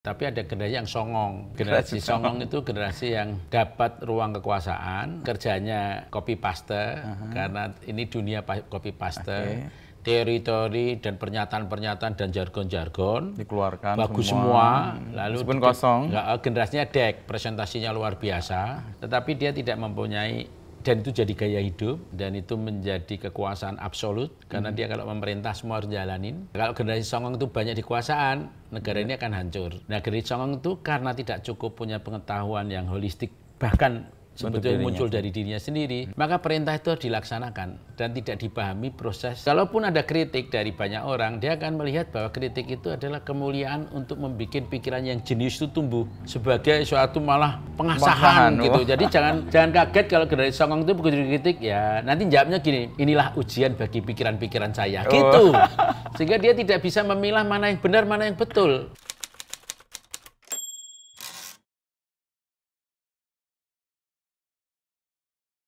Tapi ada generasi yang songong. Generasi songong itu generasi yang dapat ruang kekuasaan, kerjanya copy paste uh -huh. karena ini dunia copy paste. Okay. Teori-teori dan pernyataan-pernyataan dan jargon-jargon dikeluarkan bagus semua, semua hmm. lalu pun kosong. generasinya dek, presentasinya luar biasa, tetapi dia tidak mempunyai dan itu jadi gaya hidup dan itu menjadi kekuasaan absolut karena hmm. dia kalau memerintah semua harus jalanin. Kalau generasi Songong itu banyak di kekuasaan, negara ya. ini akan hancur. Nah, generasi Songong itu karena tidak cukup punya pengetahuan yang holistik bahkan sebetulnya muncul dari dirinya sendiri. Hmm. Maka perintah itu harus dilaksanakan dan tidak dipahami proses. Kalaupun ada kritik dari banyak orang, dia akan melihat bahwa kritik itu adalah kemuliaan untuk membuat pikiran yang jenius itu tumbuh sebagai suatu malah pengasahan gitu. Wah. Oh. Jadi jangan jangan kaget kalau dari songong itu begitu kritik ya nanti jawabnya gini, inilah ujian bagi pikiran-pikiran saya oh. gitu. Sehingga dia tidak bisa memilah mana yang benar, mana yang betul.